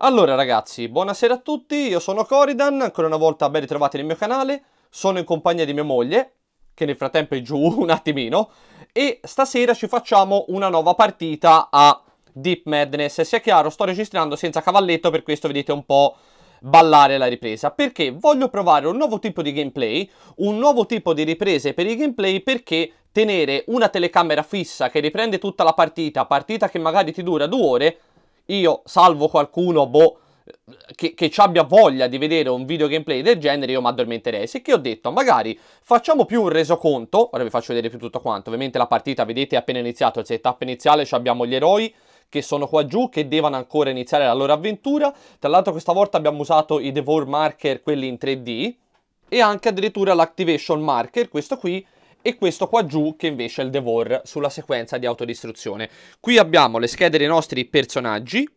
Allora ragazzi, buonasera a tutti, io sono Coridan, ancora una volta ben ritrovati nel mio canale, sono in compagnia di mia moglie, che nel frattempo è giù un attimino, e stasera ci facciamo una nuova partita a Deep Madness. Sia chiaro, sto registrando senza cavalletto, per questo vedete un po' ballare la ripresa, perché voglio provare un nuovo tipo di gameplay, un nuovo tipo di riprese per i gameplay, perché tenere una telecamera fissa che riprende tutta la partita, partita che magari ti dura due ore, io salvo qualcuno, boh, che, che abbia voglia di vedere un video gameplay del genere, io mi addormenterei. che ho detto, magari facciamo più un resoconto, ora vi faccio vedere più tutto quanto, ovviamente la partita, vedete, è appena iniziato, il setup iniziale, abbiamo gli eroi, che sono qua giù, che devono ancora iniziare la loro avventura. Tra l'altro questa volta abbiamo usato i Devour Marker, quelli in 3D, e anche addirittura l'Activation Marker, questo qui, e questo qua giù che invece è il Devor sulla sequenza di autodistruzione. Qui abbiamo le schede dei nostri personaggi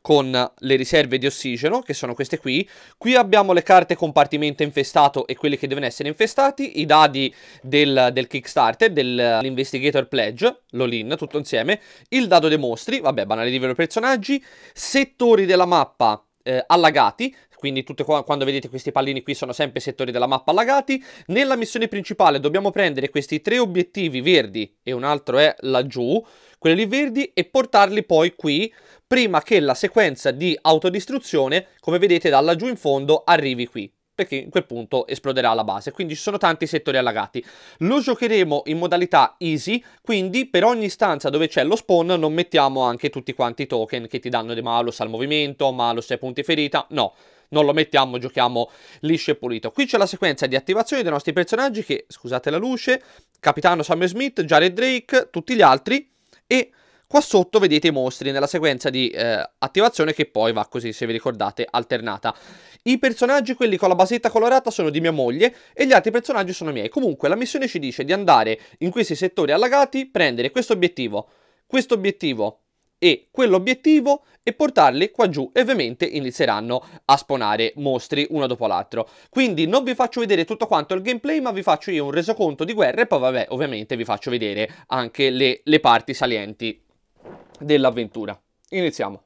con le riserve di ossigeno, che sono queste qui. Qui abbiamo le carte compartimento infestato e quelli che devono essere infestati, i dadi del, del Kickstarter, dell'Investigator Pledge, l'Olin, tutto insieme, il dado dei mostri, vabbè, banale livello personaggi, settori della mappa eh, allagati, quindi tutte qua, quando vedete questi pallini qui sono sempre settori della mappa allagati. Nella missione principale dobbiamo prendere questi tre obiettivi verdi e un altro è laggiù, quelli verdi, e portarli poi qui prima che la sequenza di autodistruzione, come vedete da laggiù in fondo, arrivi qui perché in quel punto esploderà la base, quindi ci sono tanti settori allagati. Lo giocheremo in modalità easy, quindi per ogni stanza dove c'è lo spawn non mettiamo anche tutti quanti i token che ti danno di malus al movimento, malus ai punti ferita, no non lo mettiamo, giochiamo liscio e pulito. Qui c'è la sequenza di attivazione dei nostri personaggi che, scusate la luce, Capitano Samuel Smith, Jared Drake, tutti gli altri e... Qua sotto vedete i mostri nella sequenza di eh, attivazione che poi va così, se vi ricordate, alternata. I personaggi, quelli con la basetta colorata, sono di mia moglie e gli altri personaggi sono miei. Comunque la missione ci dice di andare in questi settori allagati, prendere questo obiettivo, questo obiettivo, e quell'obiettivo e portarli qua giù e ovviamente inizieranno a spawnare mostri uno dopo l'altro. Quindi non vi faccio vedere tutto quanto il gameplay ma vi faccio io un resoconto di guerra e poi vabbè ovviamente vi faccio vedere anche le, le parti salienti dell'avventura. Iniziamo.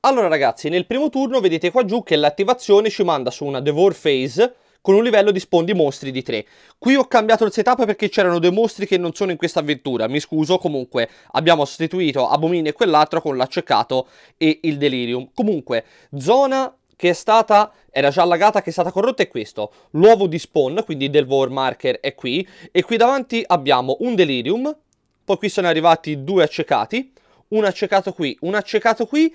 Allora ragazzi nel primo turno vedete qua giù che l'attivazione ci manda su una Devour Phase con un livello di spondi mostri di 3. Qui ho cambiato il setup perché c'erano due mostri che non sono in questa avventura, mi scuso, comunque abbiamo sostituito Abomin e quell'altro con l'acceccato e il Delirium. Comunque, zona che è stata, era già allagata, che è stata corrotta è questo, l'uovo di spawn, quindi del war marker è qui, e qui davanti abbiamo un delirium, poi qui sono arrivati due accecati, un accecato qui, un accecato qui,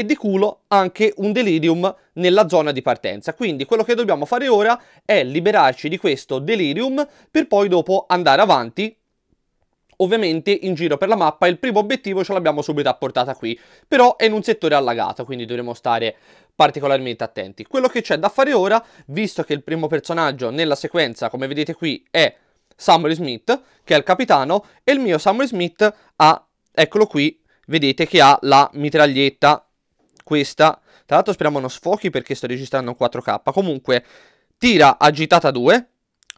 e di culo anche un delirium nella zona di partenza. Quindi quello che dobbiamo fare ora è liberarci di questo delirium per poi dopo andare avanti ovviamente in giro per la mappa il primo obiettivo ce l'abbiamo subito a portata qui, però è in un settore allagato, quindi dovremo stare particolarmente attenti. Quello che c'è da fare ora, visto che il primo personaggio nella sequenza, come vedete qui, è Samuel Smith, che è il capitano, e il mio Samuel Smith ha, eccolo qui, vedete che ha la mitraglietta questa. Tra l'altro speriamo non sfochi perché sto registrando in 4K. Comunque, tira agitata 2,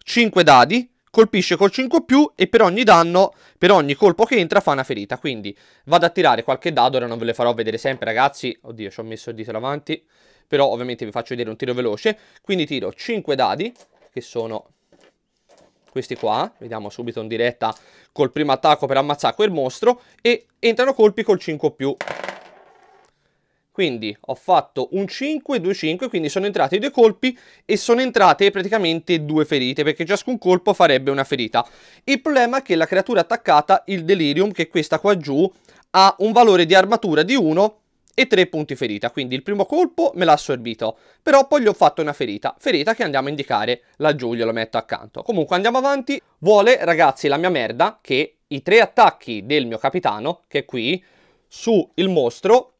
5 dadi, colpisce col 5 più e per ogni danno, per ogni colpo che entra fa una ferita. Quindi vado a tirare qualche dado, ora non ve le farò vedere sempre ragazzi. Oddio, ci ho messo il dito davanti. Però ovviamente vi faccio vedere un tiro veloce. Quindi tiro 5 dadi, che sono questi qua, vediamo subito in diretta col primo attacco per ammazzare quel mostro, e entrano colpi col 5+. Più. Quindi ho fatto un 5, 2, 5, quindi sono entrati due colpi e sono entrate praticamente due ferite, perché ciascun colpo farebbe una ferita. Il problema è che la creatura attaccata, il Delirium, che è questa qua giù, ha un valore di armatura di 1 e 3 punti ferita, quindi il primo colpo me l'ha assorbito, però poi gli ho fatto una ferita, ferita che andiamo a indicare laggiù, glielo metto accanto. Comunque andiamo avanti, vuole ragazzi la mia merda che i tre attacchi del mio capitano, che è qui, sul mostro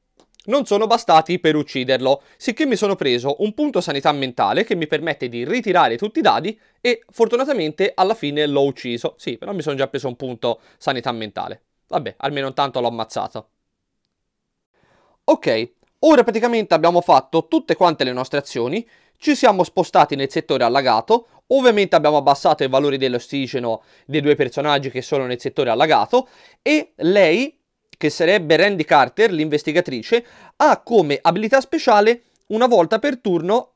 non sono bastati per ucciderlo, sicché mi sono preso un punto sanità mentale che mi permette di ritirare tutti i dadi e fortunatamente alla fine l'ho ucciso. Sì, però mi sono già preso un punto sanità mentale. Vabbè, almeno intanto l'ho ammazzato. Ok, ora praticamente abbiamo fatto tutte quante le nostre azioni, ci siamo spostati nel settore allagato, ovviamente abbiamo abbassato i valori dell'ossigeno dei due personaggi che sono nel settore allagato e lei che sarebbe Randy Carter, l'investigatrice, ha come abilità speciale una volta per turno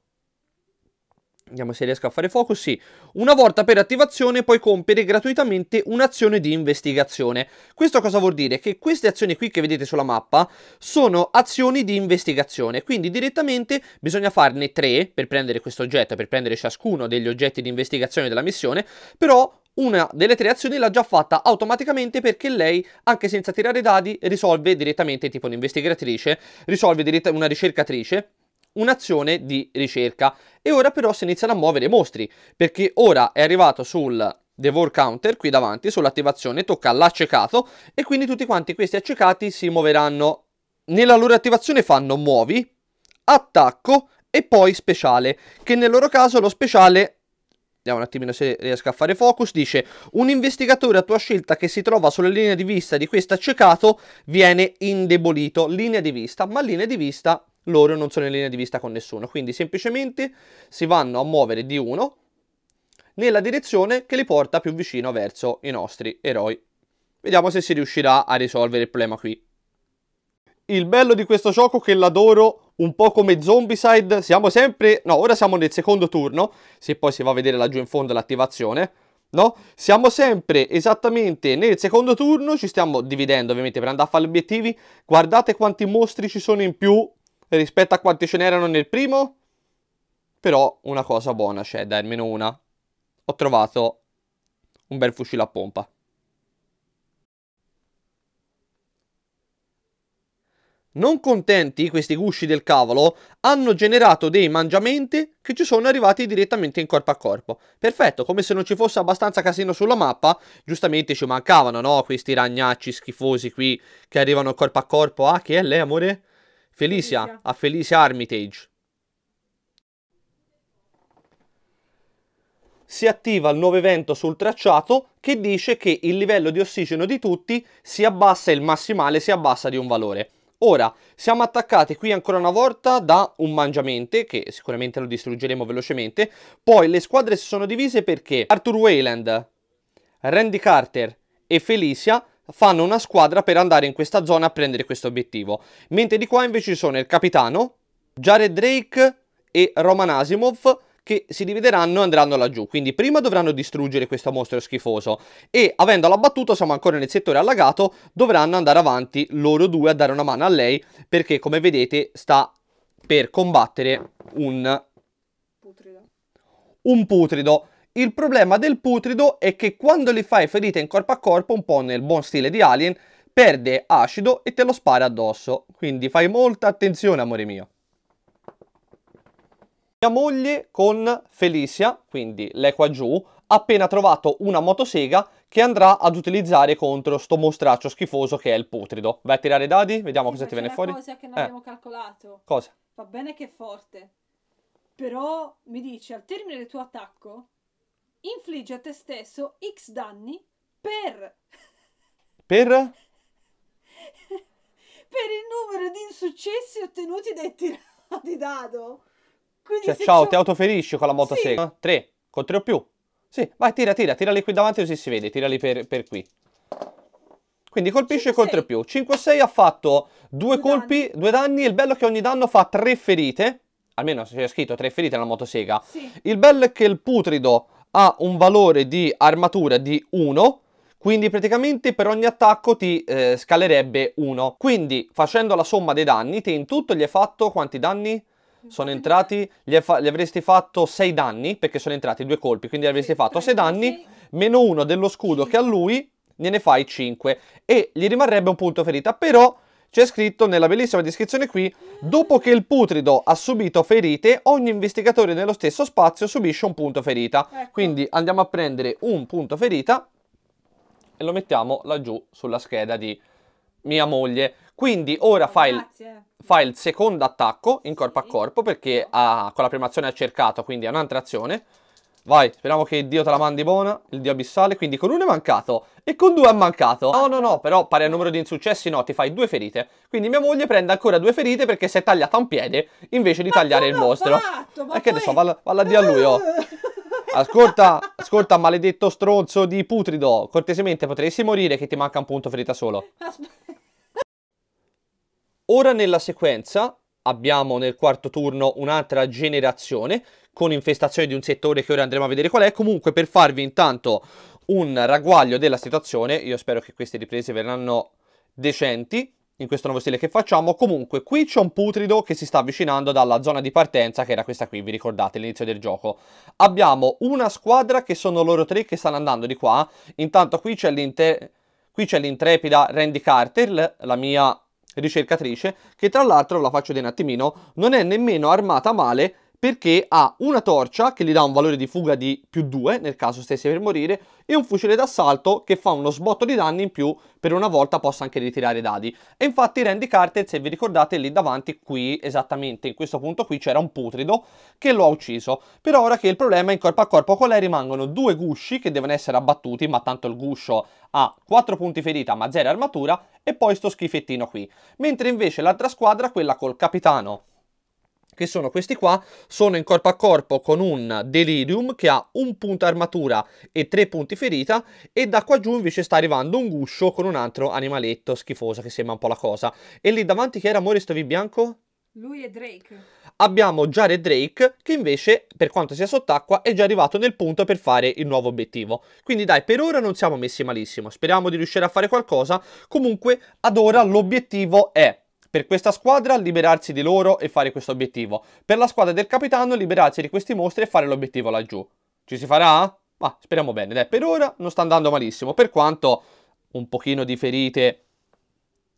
Vediamo se riesco a fare focus, sì. Una volta per attivazione puoi compiere gratuitamente un'azione di investigazione. Questo cosa vuol dire? Che queste azioni qui che vedete sulla mappa sono azioni di investigazione, quindi direttamente bisogna farne tre per prendere questo oggetto, per prendere ciascuno degli oggetti di investigazione della missione, però una delle tre azioni l'ha già fatta automaticamente perché lei, anche senza tirare dadi, risolve direttamente, tipo un'investigatrice, risolve direttamente una ricercatrice, un'azione di ricerca. E ora però si iniziano a muovere i mostri, perché ora è arrivato sul Devour Counter qui davanti, sull'attivazione, tocca l'accecato, e quindi tutti quanti questi accecati si muoveranno. Nella loro attivazione fanno muovi, attacco e poi speciale, che nel loro caso lo speciale Vediamo un attimino se riesco a fare focus. Dice, un investigatore a tua scelta che si trova sulla linea di vista di questo accecato viene indebolito. Linea di vista, ma linea di vista loro non sono in linea di vista con nessuno. Quindi semplicemente si vanno a muovere di uno nella direzione che li porta più vicino verso i nostri eroi. Vediamo se si riuscirà a risolvere il problema qui. Il bello di questo gioco che l'adoro un po' come Zombicide, siamo sempre... No, ora siamo nel secondo turno, se poi si va a vedere laggiù in fondo l'attivazione. No? Siamo sempre esattamente nel secondo turno, ci stiamo dividendo ovviamente per andare a fare gli obiettivi. Guardate quanti mostri ci sono in più rispetto a quanti ce n'erano nel primo. Però una cosa buona c'è, dai, almeno una. Ho trovato un bel fucile a pompa. Non contenti questi gusci del cavolo, hanno generato dei mangiamenti che ci sono arrivati direttamente in corpo a corpo. Perfetto, come se non ci fosse abbastanza casino sulla mappa, giustamente ci mancavano, no? Questi ragnacci schifosi qui che arrivano corpo a corpo. Ah, chi è lei, amore? Felicia, Felicia. a Felicia Armitage. si attiva il nuovo evento sul tracciato che dice che il livello di ossigeno di tutti si abbassa, il massimale si abbassa di un valore. Ora, siamo attaccati qui ancora una volta da un mangiamente, che sicuramente lo distruggeremo velocemente. Poi le squadre si sono divise perché Arthur Wayland, Randy Carter e Felicia fanno una squadra per andare in questa zona a prendere questo obiettivo. Mentre di qua invece ci sono il capitano, Jared Drake e Roman Asimov che si divideranno e andranno laggiù. Quindi prima dovranno distruggere questo mostro schifoso e avendolo abbattuto, siamo ancora nel settore allagato, dovranno andare avanti loro due a dare una mano a lei perché come vedete sta per combattere un putrido. Un putrido. Il problema del putrido è che quando gli fai ferite in corpo a corpo, un po' nel buon stile di Alien, perde acido e te lo spara addosso. Quindi fai molta attenzione, amore mio. Mia moglie con Felicia, quindi lei giù, ha appena trovato una motosega che andrà ad utilizzare contro sto mostraccio schifoso che è il putrido. Vai a tirare i dadi, vediamo sì, cosa ti viene fuori. cosa che non eh. abbiamo calcolato. Cosa? Va bene che è forte. Però mi dice, al termine del tuo attacco, infligge a te stesso X danni per... Per? per il numero di insuccessi ottenuti dai tirati dado. Quindi cioè, ciao, ti autoferisci con la motosega? Sì. Tre, con tre o più. Sì, vai, tira, tira, tirali qui davanti così si vede, tirali per, per qui. Quindi colpisce 5, con o più. 5-6 ha fatto due colpi, due danni. Il bello è che ogni danno fa tre ferite. Almeno c'è scritto tre ferite nella motosega. Sì. Il bello è che il putrido ha un valore di armatura di 1. Quindi praticamente per ogni attacco ti eh, scalerebbe 1. Quindi facendo la somma dei danni, te in tutto gli hai fatto quanti danni? sono entrati, gli, fa- gli, avresti fatto 6 danni, perché sono entrati due colpi, quindi gli avresti fatto 6 danni, meno 1 dello scudo che ha lui, gliene fai 5 e gli rimarrebbe un punto ferita, però c'è scritto nella bellissima descrizione qui, dopo che il putrido ha subito ferite, ogni investigatore nello stesso spazio subisce un punto ferita. Ecco. Quindi andiamo a prendere un punto ferita e lo mettiamo laggiù sulla scheda di mia moglie. Quindi ora fa il, fa il secondo attacco in corpo a corpo perché ha, con la prima azione ha cercato, quindi è un'altra azione. Vai, speriamo che Dio te la mandi buona, il Dio abissale, quindi con uno è mancato e con due è mancato. No, no, no, però pari al numero di insuccessi no, ti fai due ferite. Quindi mia moglie prende ancora due ferite perché si è tagliata un piede invece di ma tagliare il mostro. Fatto? Ma e che ne so, valla, valla Dio a lui, oh. Eh. Ascolta, ascolta, maledetto stronzo di putrido. Cortesemente potresti morire che ti manca un punto ferita solo. Ora nella sequenza abbiamo nel quarto turno un'altra generazione con infestazione di un settore che ora andremo a vedere qual è. Comunque per farvi intanto un ragguaglio della situazione, io spero che queste riprese verranno decenti in questo nuovo stile che facciamo. Comunque, qui c'è un putrido che si sta avvicinando dalla zona di partenza, che era questa qui, vi ricordate, l'inizio del gioco. Abbiamo una squadra che sono loro tre che stanno andando di qua. Intanto qui c'è l'intrepida Randy Carter, la mia ricercatrice, che tra l'altro, la faccio vedere un attimino, non è nemmeno armata male perché ha una torcia che gli dà un valore di fuga di più 2 nel caso stessi per morire e un fucile d'assalto che fa uno sbotto di danni in più per una volta possa anche ritirare i dadi e infatti Randy Carter se vi ricordate lì davanti qui esattamente in questo punto qui c'era un putrido che lo ha ucciso però ora che il problema è in corpo a corpo con lei rimangono due gusci che devono essere abbattuti ma tanto il guscio ha 4 punti ferita ma 0 armatura e poi sto schifettino qui mentre invece l'altra squadra quella col capitano che sono questi qua, sono in corpo a corpo con un Delirium che ha un punto armatura e tre punti ferita e da qua giù invece sta arrivando un guscio con un altro animaletto schifoso che sembra un po' la cosa. E lì davanti chi era amore stavi bianco? Lui e Drake. Abbiamo Jared Drake che invece, per quanto sia sott'acqua, è già arrivato nel punto per fare il nuovo obiettivo. Quindi dai, per ora non siamo messi malissimo, speriamo di riuscire a fare qualcosa. Comunque, ad ora l'obiettivo è per questa squadra liberarsi di loro e fare questo obiettivo. Per la squadra del capitano liberarsi di questi mostri e fare l'obiettivo laggiù. Ci si farà? Ma speriamo bene, dai, per ora non sta andando malissimo, per quanto un pochino di ferite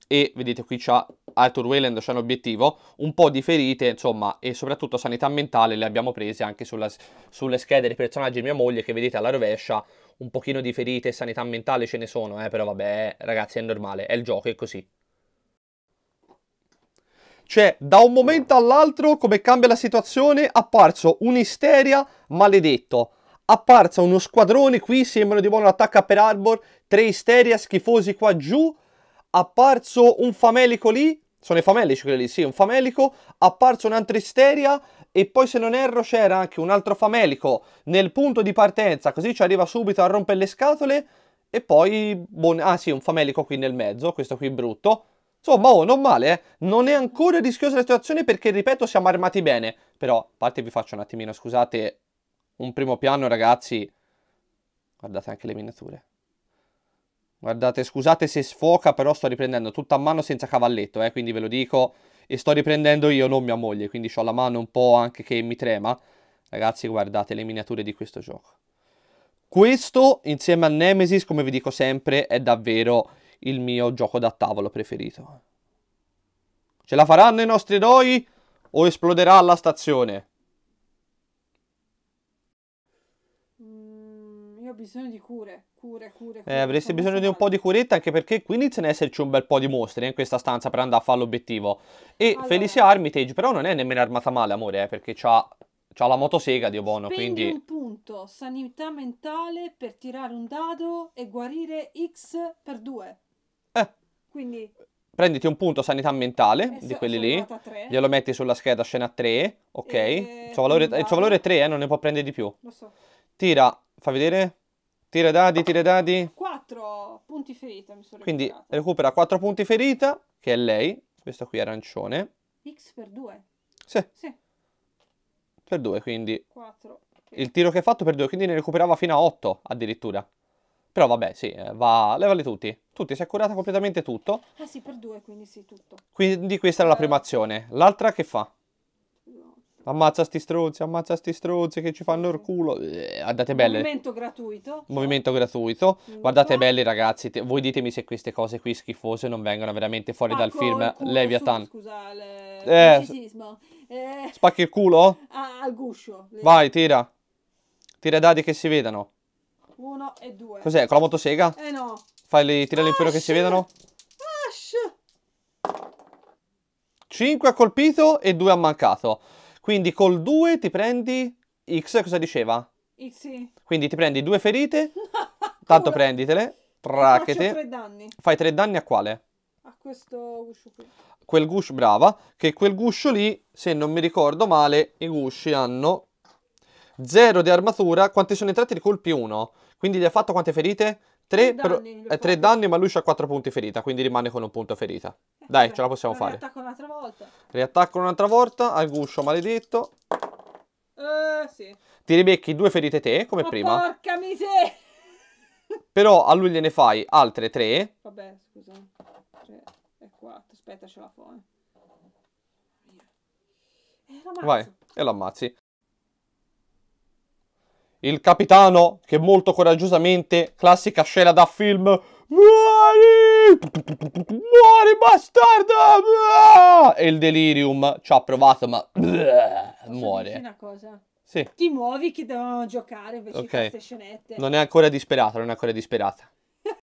e vedete qui c'ha Arthur Wayland c'è un obiettivo, un po' di ferite insomma e soprattutto sanità mentale le abbiamo prese anche sulla, sulle schede dei personaggi di mia moglie che vedete alla rovescia un pochino di ferite e sanità mentale ce ne sono eh, però vabbè ragazzi è normale, è il gioco, è così. Cioè, da un momento all'altro, come cambia la situazione, apparso un'isteria maledetto. Apparsa uno squadrone, qui sembrano di buono l'attacca per Arbor, tre isteria schifosi qua giù. Apparso un famelico lì, sono i famelici quelli lì, sì, un famelico. Apparso un'altra isteria e poi se non erro c'era anche un altro famelico nel punto di partenza, così ci arriva subito a rompere le scatole. E poi, boh, ah sì, un famelico qui nel mezzo, questo qui brutto Insomma, oh, non male, eh. Non è ancora rischiosa la situazione perché, ripeto, siamo armati bene. Però, a parte vi faccio un attimino, scusate, un primo piano, ragazzi. Guardate anche le miniature. Guardate, scusate se sfoca, però sto riprendendo tutta a mano senza cavalletto, eh, quindi ve lo dico. E sto riprendendo io, non mia moglie, quindi ho la mano un po' anche che mi trema. Ragazzi, guardate le miniature di questo gioco. Questo, insieme a Nemesis, come vi dico sempre, è davvero il mio gioco da tavolo preferito. Ce la faranno i nostri eroi o esploderà la stazione? Mm, io ho bisogno di cure, cure, cure. Eh, cure eh, avresti bisogno di un po' di curetta anche perché qui iniziano ad esserci un bel po' di mostri eh, in questa stanza per andare a fare l'obiettivo. E allora. Felicia Armitage però non è nemmeno armata male, amore, eh, perché ha C'ha la motosega, Dio buono, Spendi quindi... un punto sanità mentale per tirare un dado e guarire X per 2. Eh. Quindi prenditi un punto sanità mentale eh, di quelli lì, glielo metti sulla scheda scena 3, ok? E... Eh, il, suo valore, il, suo valore, è 3, eh, non ne può prendere di più. Lo so. Tira, fa vedere. Tira dadi, tira dadi. 4 punti ferita, mi sono Quindi recuperata. recupera 4 punti ferita, che è lei, questo qui arancione. X per 2. Sì. sì. Per 2, quindi. 4. Okay. Il tiro che ha fatto per 2, quindi ne recuperava fino a 8 addirittura. Però vabbè, sì, eh, va, levali tutti. Tutti, si è curata completamente tutto. Ah sì, per due, quindi sì, tutto. Quindi questa era la prima azione. L'altra che fa? Ammazza sti struzzi, ammazza sti struzzi che ci fanno il culo. Eh, guardate belle. Movimento gratuito. Movimento gratuito. Guardate belle ragazzi, te, voi ditemi se queste cose qui schifose non vengono veramente fuori Spacco dal film Leviathan. scusa, le... eh, eh. Spacchi il culo? Ah, al guscio. Le... Vai, tira. Tira dadi che si vedano. Uno e due. Cos'è? Con la motosega? Eh no. Fai tirare in pelo che si vedano. Ash! 5 ha colpito e 2 ha mancato. Quindi col 2 ti prendi... X cosa diceva? X sì. Quindi ti prendi due ferite. tanto prenditele. Fai Tre danni. Fai 3 danni a quale? A questo guscio qui. Quel guscio, brava. Che quel guscio lì, se non mi ricordo male, i gusci hanno 0 di armatura, quanti sono entrati di colpi 1. Quindi gli ha fatto quante ferite? 3 danni, eh, tre danni, ma lui c'ha 4 punti ferita, quindi rimane con un punto ferita. Dai, ce la possiamo fare. Riattacco un'altra volta. Riattacco un'altra volta al guscio maledetto. Uh, sì. Ti ribecchi due ferite te, come oh, prima. Porca miseria! Però a lui gliene fai altre 3. Vabbè, scusa. 3 e 4. Aspetta, ce la fa. Eh. Eh, Vai, e lo ammazzi il capitano che molto coraggiosamente, classica scena da film, muori, muori bastardo, e il delirium ci ha provato ma muore. una cosa? Sì. Ti muovi che devono giocare invece okay. di queste scenette. Non è ancora disperata, non è ancora disperata.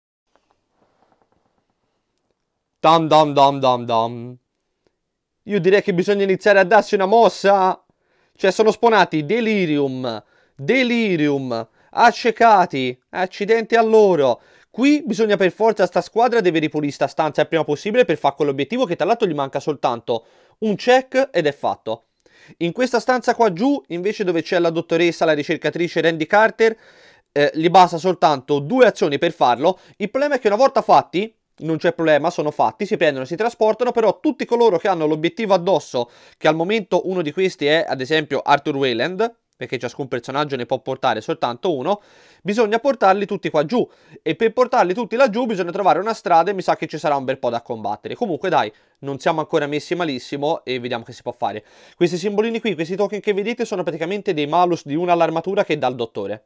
dam dam dam dam dam. Io direi che bisogna iniziare a darsi una mossa. Cioè sono sponati Delirium, Delirium, accecati, accidenti a loro. Qui bisogna per forza, sta squadra deve ripulire sta stanza il prima possibile per far quell'obiettivo che tra l'altro gli manca soltanto un check ed è fatto. In questa stanza qua giù, invece dove c'è la dottoressa, la ricercatrice Randy Carter, eh, gli basta soltanto due azioni per farlo. Il problema è che una volta fatti, non c'è problema, sono fatti, si prendono, si trasportano, però tutti coloro che hanno l'obiettivo addosso, che al momento uno di questi è ad esempio Arthur Wayland, perché ciascun personaggio ne può portare soltanto uno, bisogna portarli tutti qua giù. E per portarli tutti laggiù bisogna trovare una strada e mi sa che ci sarà un bel po' da combattere. Comunque dai, non siamo ancora messi malissimo e vediamo che si può fare. Questi simbolini qui, questi token che vedete sono praticamente dei malus di una all'armatura che dà il dottore.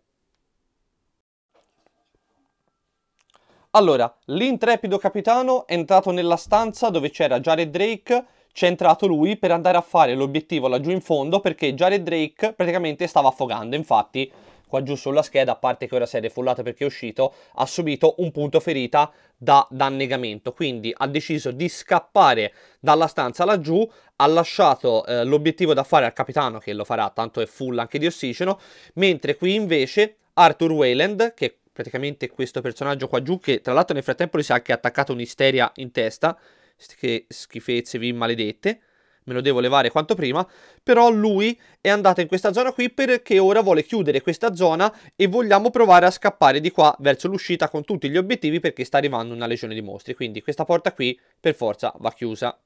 Allora, l'intrepido capitano è entrato nella stanza dove c'era Jared Drake c'è entrato lui per andare a fare l'obiettivo laggiù in fondo perché Jared Drake praticamente stava affogando, infatti qua giù sulla scheda, a parte che ora si è defollato perché è uscito, ha subito un punto ferita da, da annegamento, quindi ha deciso di scappare dalla stanza laggiù, ha lasciato eh, l'obiettivo da fare al capitano che lo farà, tanto è full anche di ossigeno, mentre qui invece Arthur Wayland, che praticamente questo personaggio qua giù, che tra l'altro nel frattempo si è anche attaccato un'isteria in testa, che schifezze, vi maledette, me lo devo levare quanto prima, però lui è andato in questa zona qui perché ora vuole chiudere questa zona e vogliamo provare a scappare di qua verso l'uscita con tutti gli obiettivi perché sta arrivando una legione di mostri, quindi questa porta qui per forza va chiusa.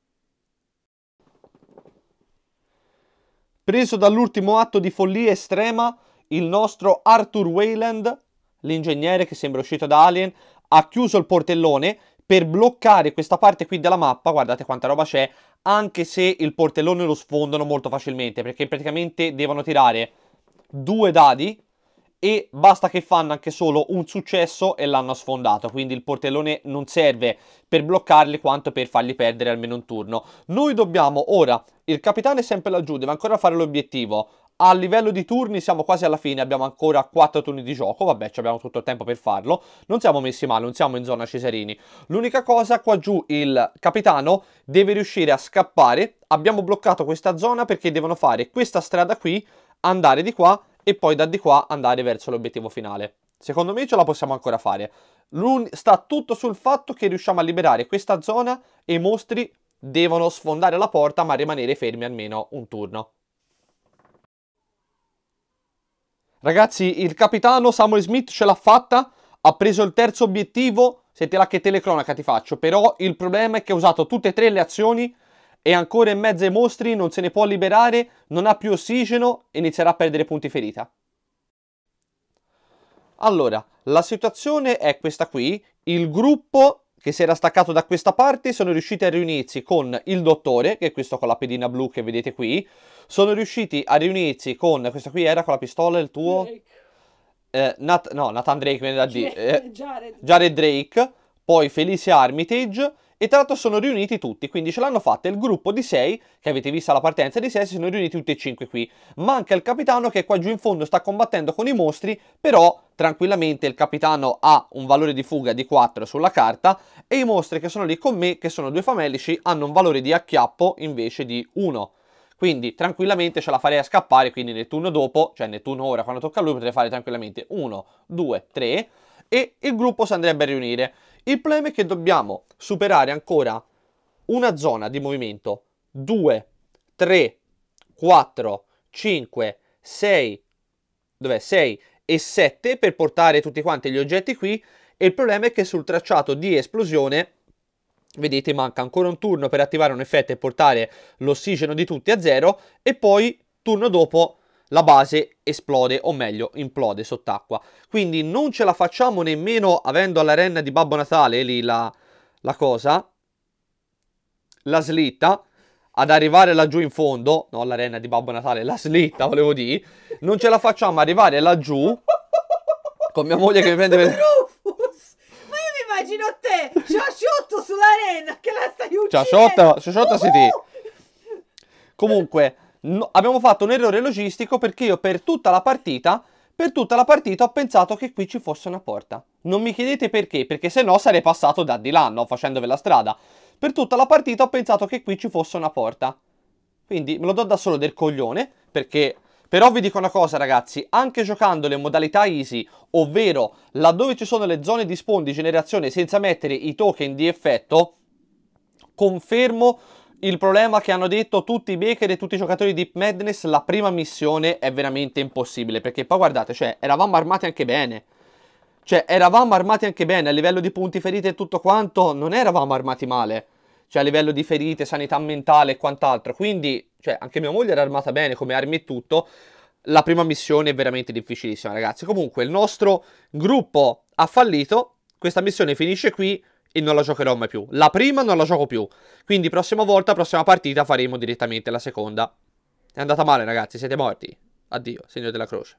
Preso dall'ultimo atto di follia estrema, il nostro Arthur Wayland, l'ingegnere che sembra uscito da Alien, ha chiuso il portellone per bloccare questa parte qui della mappa, guardate quanta roba c'è, anche se il portellone lo sfondano molto facilmente, perché praticamente devono tirare due dadi e basta che fanno anche solo un successo e l'hanno sfondato, quindi il portellone non serve per bloccarli quanto per fargli perdere almeno un turno. Noi dobbiamo ora, il capitano è sempre laggiù, deve ancora fare l'obiettivo, a livello di turni siamo quasi alla fine, abbiamo ancora 4 turni di gioco, vabbè abbiamo tutto il tempo per farlo, non siamo messi male, non siamo in zona Cesarini. L'unica cosa, qua giù il capitano deve riuscire a scappare, abbiamo bloccato questa zona perché devono fare questa strada qui, andare di qua e poi da di qua andare verso l'obiettivo finale. Secondo me ce la possiamo ancora fare. Sta tutto sul fatto che riusciamo a liberare questa zona e i mostri devono sfondare la porta ma rimanere fermi almeno un turno. Ragazzi, il capitano Samuel Smith ce l'ha fatta, ha preso il terzo obiettivo, senti là che telecronaca ti faccio, però il problema è che ha usato tutte e tre le azioni, è ancora in mezzo ai mostri, non se ne può liberare, non ha più ossigeno e inizierà a perdere punti ferita. Allora, la situazione è questa qui, il gruppo che si era staccato da questa parte sono riusciti a riunirsi con il dottore, che è questo con la pedina blu che vedete qui, sono riusciti a riunirsi con questa qui era con la pistola il tuo eh, Nat, no Nathan Drake viene da dire eh, Jared. Jared Drake poi Felicia Armitage e tra l'altro sono riuniti tutti, quindi ce l'hanno fatta il gruppo di 6, che avete visto alla partenza di 6, si sono riuniti tutti e cinque qui. Manca il capitano che qua giù in fondo sta combattendo con i mostri, però tranquillamente il capitano ha un valore di fuga di 4 sulla carta e i mostri che sono lì con me, che sono due famelici, hanno un valore di acchiappo invece di 1. Quindi tranquillamente ce la farei a scappare, quindi nel turno dopo, cioè nel turno ora quando tocca a lui, potrei fare tranquillamente 1, 2, 3 e il gruppo si andrebbe a riunire. Il problema è che dobbiamo superare ancora una zona di movimento, 2, 3, 4, 5, 6, dov'è? 6 e 7 per portare tutti quanti gli oggetti qui e il problema è che sul tracciato di esplosione Vedete manca ancora un turno per attivare un effetto e portare l'ossigeno di tutti a zero e poi turno dopo la base esplode o meglio implode sott'acqua. Quindi non ce la facciamo nemmeno avendo alla renna di Babbo Natale lì la, la cosa, la slitta ad arrivare laggiù in fondo, no l'arena di Babbo Natale, la slitta volevo dire, non ce la facciamo arrivare laggiù con mia moglie che mi prende per immagino te, Ciasciotto sull'arena che la stai uccidendo. Ciasciotto, Ciasciotto uh -huh. siete. Comunque, no, abbiamo fatto un errore logistico perché io per tutta la partita, per tutta la partita ho pensato che qui ci fosse una porta. Non mi chiedete perché, perché se no sarei passato da di là, no? Facendovi la strada. Per tutta la partita ho pensato che qui ci fosse una porta. Quindi me lo do da solo del coglione, perché però vi dico una cosa ragazzi, anche giocando le modalità easy, ovvero laddove ci sono le zone di spawn di generazione senza mettere i token di effetto, confermo il problema che hanno detto tutti i baker e tutti i giocatori di Deep Madness, la prima missione è veramente impossibile, perché poi guardate, cioè, eravamo armati anche bene. Cioè, eravamo armati anche bene, a livello di punti ferite e tutto quanto, non eravamo armati male. Cioè, a livello di ferite, sanità mentale e quant'altro, quindi cioè anche mia moglie era armata bene come armi e tutto, la prima missione è veramente difficilissima ragazzi. Comunque il nostro gruppo ha fallito, questa missione finisce qui e non la giocherò mai più. La prima non la gioco più, quindi prossima volta, prossima partita faremo direttamente la seconda. È andata male ragazzi, siete morti. Addio, segno della croce.